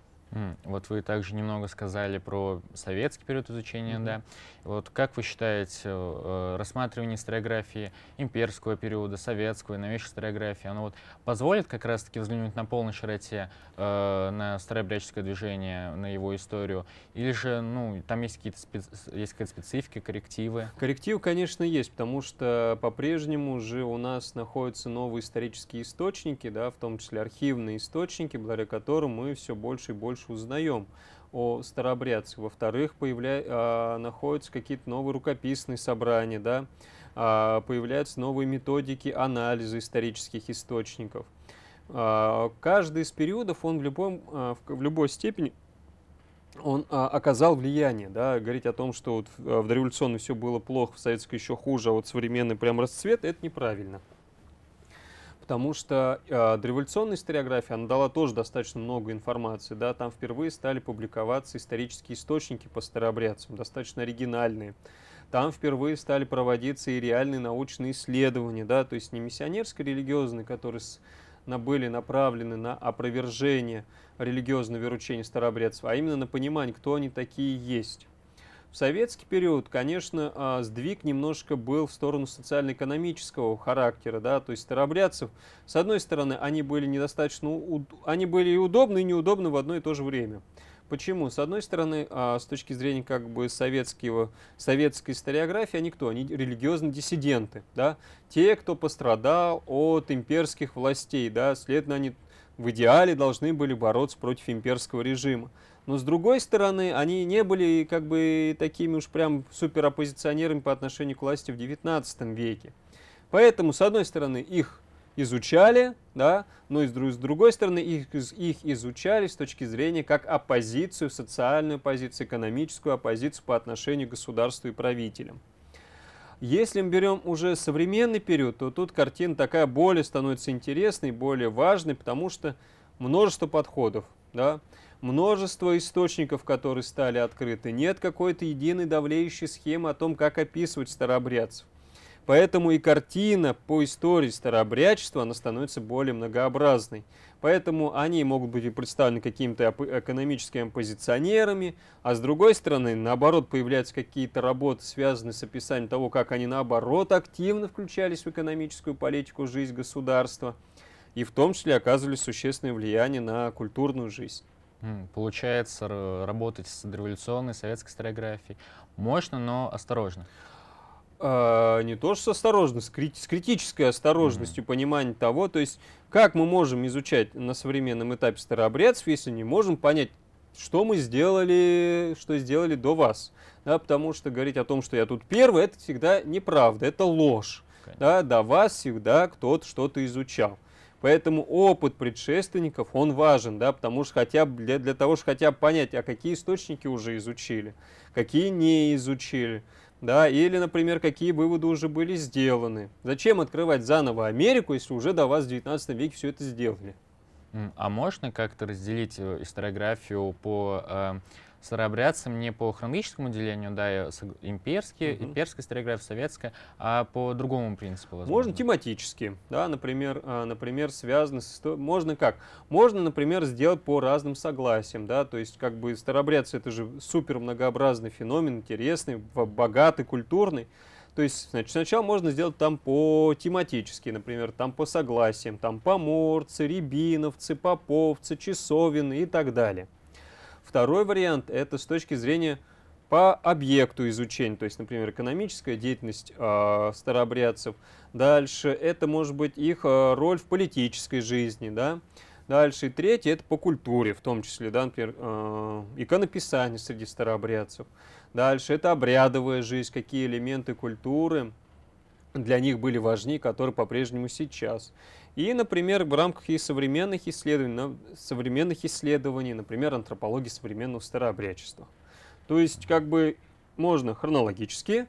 Вот вы также немного сказали про советский период изучения, mm-hmm. да. Вот как вы считаете, э, рассматривание историографии имперского периода, советского и новейшей историографии, оно вот позволит как раз-таки взглянуть на полной широте э, на старообрядческое движение, на его историю? Или же, ну, там есть какие-то специ... есть какие то специфики, коррективы? Корректив, конечно, есть, потому что по-прежнему же у нас находятся новые исторические источники, да, в том числе архивные источники, благодаря которым мы все больше и больше больше узнаем о старообрядце. Во-вторых, появля... А, находятся какие-то новые рукописные собрания, да? А, появляются новые методики анализа исторических источников. А, каждый из периодов, он в, любом, в, любой степени он оказал влияние, да, говорить о том, что вот в дореволюционной все было плохо, в советской еще хуже, а вот современный прям расцвет, это неправильно. Потому что э, дореволюционная историография, она дала тоже достаточно много информации. Да? Там впервые стали публиковаться исторические источники по старообрядцам, достаточно оригинальные. Там впервые стали проводиться и реальные научные исследования, да? то есть не миссионерско-религиозные, которые с, на, были направлены на опровержение религиозного веручения старообрядцев, а именно на понимание, кто они такие есть. В советский период, конечно, а, сдвиг немножко был в сторону социально-экономического характера, да, то есть старобрядцев, с одной стороны, они были недостаточно, они были и удобны, и неудобны в одно и то же время. Почему? С одной стороны, а, с точки зрения как бы советского, советской историографии, они кто? Они религиозные диссиденты, да? Те, кто пострадал от имперских властей, да, следовательно, они в идеале должны были бороться против имперского режима. Но с другой стороны, они не были как бы такими уж прям супероппозиционерами по отношению к власти в 19 веке. Поэтому, с одной стороны, их изучали, да, но и с другой стороны, их, их изучали с точки зрения как оппозицию, социальную оппозицию, экономическую оппозицию по отношению к государству и правителям. Если мы берем уже современный период, то тут картина такая более становится интересной, более важной, потому что множество подходов, да, множество источников, которые стали открыты. Нет какой-то единой давлеющей схемы о том, как описывать старообрядцев. Поэтому и картина по истории старообрядчества, она становится более многообразной. Поэтому они могут быть представлены какими-то экономическими оппозиционерами, а с другой стороны, наоборот, появляются какие-то работы, связанные с описанием того, как они, наоборот, активно включались в экономическую политику, жизнь государства, и в том числе оказывали существенное влияние на культурную жизнь. Получается работать с революционной советской историографией. Мощно, но осторожно. А, не то что с крит, с критической осторожностью mm-hmm. понимание того, то есть как мы можем изучать на современном этапе старообрядцев, если не можем понять, что мы сделали, что сделали до вас. Да, потому что говорить о том, что я тут первый, это всегда неправда, это ложь. Да, до вас всегда кто-то что-то изучал. Поэтому опыт предшественников, он важен, да, потому что хотя бы для, для того, чтобы хотя бы понять, а какие источники уже изучили, какие не изучили да, или, например, какие выводы уже были сделаны. Зачем открывать заново Америку, если уже до вас в 19 веке все это сделали? А можно как-то разделить э, историографию по э, Сорабряться не по хронологическому делению, да, имперский, угу. имперская историография, советская, а по другому принципу. Возможно. Можно тематически, да, например, а, например, связано с истор... можно как? Можно, например, сделать по разным согласиям, да, то есть как бы старообрядцы это же супер многообразный феномен, интересный, богатый, культурный. То есть, значит, сначала можно сделать там по тематически, например, там по согласиям, там поморцы, рябиновцы, поповцы, часовины и так далее. Второй вариант – это с точки зрения по объекту изучения, то есть, например, экономическая деятельность э, старообрядцев. Дальше это может быть их а, роль в политической жизни, да. Дальше и третье – это по культуре, в том числе, да, например, э, иконописание среди старообрядцев. Дальше это обрядовая жизнь, какие элементы культуры для них были важнее, которые по-прежнему сейчас. И, например, в рамках и современных исследований, современных исследований например, антропологии современного старообрядчества. То есть, как бы можно хронологически,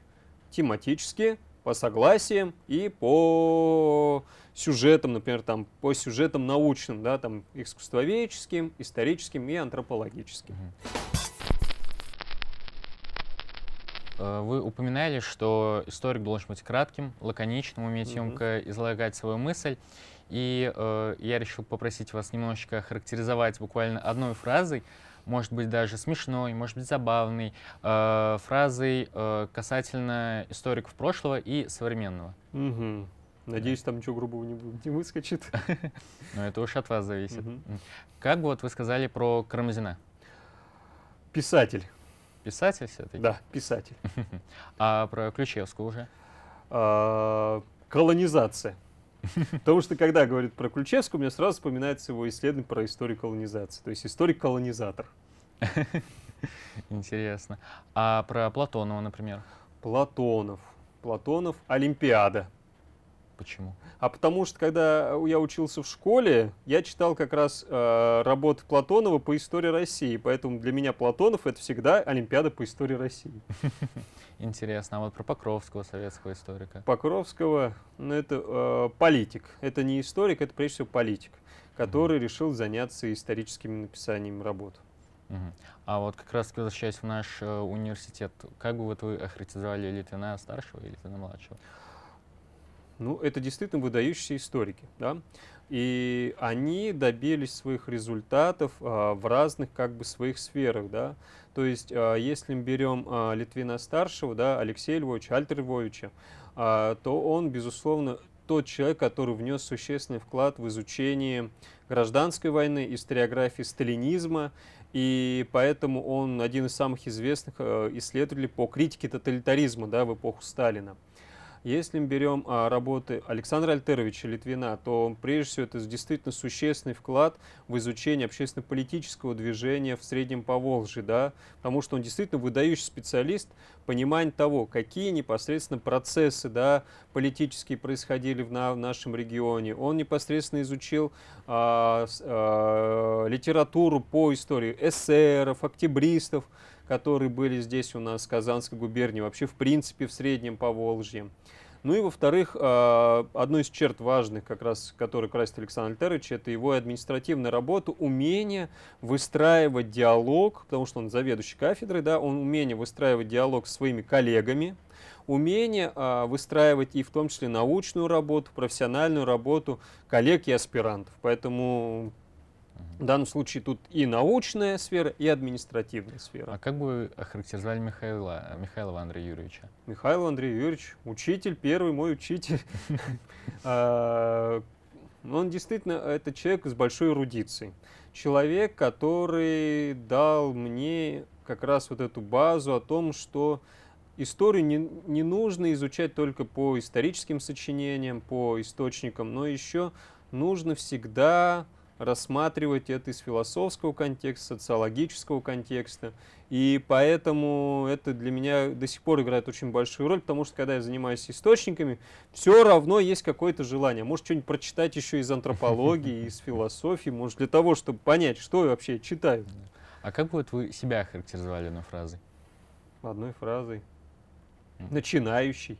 тематически, по согласиям и по сюжетам, например, там, по сюжетам научным, да, там, искусствоведческим, историческим и антропологическим. Mm-hmm. Э, вы упоминали, что историк должен быть кратким, лаконичным, уметь угу. емко излагать свою мысль. И э, я решил попросить вас немножечко характеризовать буквально одной фразой, может быть даже смешной, может быть забавной, э, фразой э, касательно историков прошлого и современного. Угу. Надеюсь, там ничего грубого не, не выскочит. [LAUGHS] Но это уж от вас зависит. Как вот вы сказали про Карамзина? Писатель. Писатель все-таки? Да, писатель. [LAUGHS] А про Ключевскую уже? А, колонизация. [LAUGHS] Потому что когда говорит про Ключевскую, меня сразу вспоминается его исследование про историю колонизации. То есть историк-колонизатор. [LAUGHS] Интересно. А про Платонова, например? Платонов. Платонов Олимпиада. Почему? А потому что, когда я учился в школе, я читал как раз э, работы Платонова по истории России. Поэтому для меня Платонов — это всегда Олимпиада по истории России. [LAUGHS] Интересно. А вот про Покровского, советского историка? Покровского, ну, это э, политик. Это не историк, это прежде всего политик, который mm-hmm. решил заняться историческими написаниями работ. Угу. А вот как раз возвращаясь в наш э, университет, как бы вот вы охарактеризовали Литвина старшего или Литвина младшего? Ну, это действительно выдающиеся историки, да? И они добились своих результатов а, в разных как бы своих сферах, да? То есть, а, если мы берем а, Литвина-старшего, да, Алексея Львовича, Альтер Львовича, а, то он, безусловно, тот человек, который внес существенный вклад в изучение гражданской войны, историографии сталинизма, и поэтому он один из самых известных э, исследователей по критике тоталитаризма да, в эпоху Сталина. Если мы берем а, работы Александра Альтеровича Литвина, то прежде всего это действительно существенный вклад в изучение общественно-политического движения в Среднем Поволжье, да, потому что он действительно выдающий специалист, понимание того, какие непосредственно процессы да, политические происходили в, на, в нашем регионе. Он непосредственно изучил а, а, литературу по истории эсеров, октябристов, которые были здесь у нас в Казанской губернии, вообще в принципе в Среднем Поволжье. Ну и, во-вторых, а, одной из черт важных, как раз, который красит Александр Альтерович, это его административная работа, умение выстраивать диалог, потому что он заведующий кафедрой, да, он умение выстраивать диалог с своими коллегами, умение а, выстраивать и в том числе научную работу, профессиональную работу коллег и аспирантов. Поэтому в данном случае тут и научная сфера, и административная сфера. А как бы вы охарактеризовали Михаила, Михайлова Андрея Юрьевича? Михаил Андрей Юрьевич, учитель, первый мой учитель. [LAUGHS] А, он действительно, это человек с большой эрудицией. Человек, который дал мне как раз вот эту базу о том, что историю не, не нужно изучать только по историческим сочинениям, по источникам, но еще нужно всегда рассматривать это из философского контекста, социологического контекста. И поэтому это для меня до сих пор играет очень большую роль, потому что когда я занимаюсь источниками, все равно есть какое-то желание. Может, что-нибудь прочитать еще из антропологии, из философии, может, для того, чтобы понять, что я вообще читаю. А как бы вот вы себя характеризовали одной фразой? Одной фразой. Начинающий.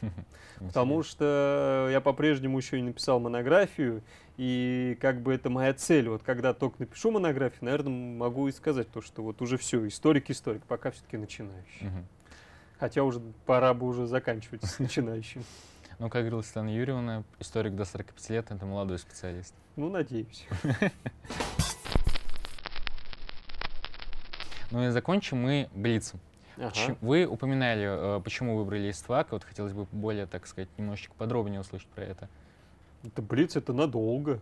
[LAUGHS] Потому что я по-прежнему еще не написал монографию, и как бы это моя цель. Вот когда только напишу монографию, наверное, могу и сказать то, что вот уже все, историк-историк, пока все-таки начинающий. Хотя уже пора бы уже заканчивать с начинающим. [LAUGHS] Ну, как говорила Светлана Юрьевна, историк до 45 лет — это молодой специалист. Ну, надеюсь. [LAUGHS] Ну и закончим мы блицем. Ага. Вы упоминали, э, почему выбрали ИСТВАК, вот хотелось бы более, так сказать, немножечко подробнее услышать про это. Это блиц, это надолго.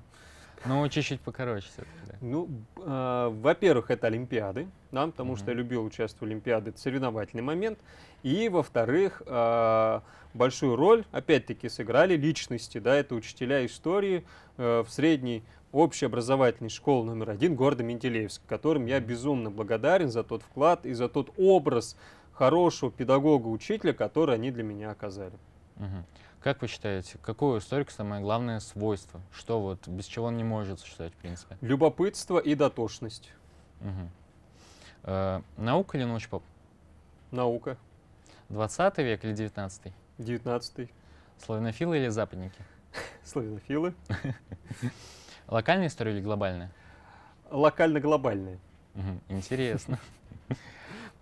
Ну, чуть-чуть покороче все-таки. Да. Ну, э, во-первых, это Олимпиады, да, потому mm что я любил участвовать в Олимпиаде, это соревновательный момент. И, во-вторых, э, большую роль, опять-таки, сыграли личности, да, это учителя истории э, в средней общеобразовательной школы номер один города Менделеевск, которым я безумно благодарен за тот вклад и за тот образ хорошего педагога-учителя, который они для меня оказали. Угу. Как вы считаете, какое у историка самое главное свойство? Что вот, без чего он не может существовать, в принципе? Любопытство и дотошность. Угу. Э, наука или научпоп? Наука. 20 век или 19? 19. Славянофилы или западники? [LAUGHS] Славянофилы. [LAUGHS] Локальная история или глобальная? Локально-глобальная. Угу, интересно.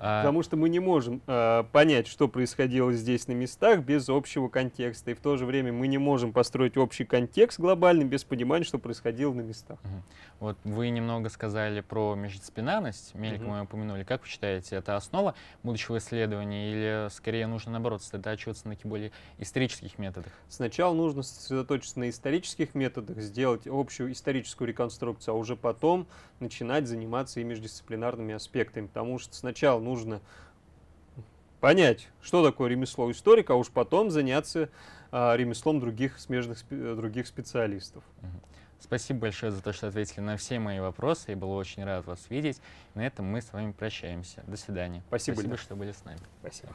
А, Потому что мы не можем э, понять, что происходило здесь на местах без общего контекста. И в то же время мы не можем построить общий контекст глобальный без понимания, что происходило на местах. Вот вы немного сказали про междисциплинарность, мельком угу. мы упомянули. Как вы считаете, это основа будущего исследования или скорее нужно, наоборот, сосредотачиваться на таких более исторических методах? Сначала нужно сосредоточиться на исторических методах, сделать общую историческую реконструкцию, а уже потом начинать заниматься и междисциплинарными аспектами. Потому что сначала нужно нужно понять, что такое ремесло историка, а уж потом заняться э, ремеслом других смежных других специалистов. Спасибо большое за то, что ответили на все мои вопросы. Я был очень рад вас видеть. На этом мы с вами прощаемся. До свидания. Спасибо, Спасибо что были с нами. Спасибо.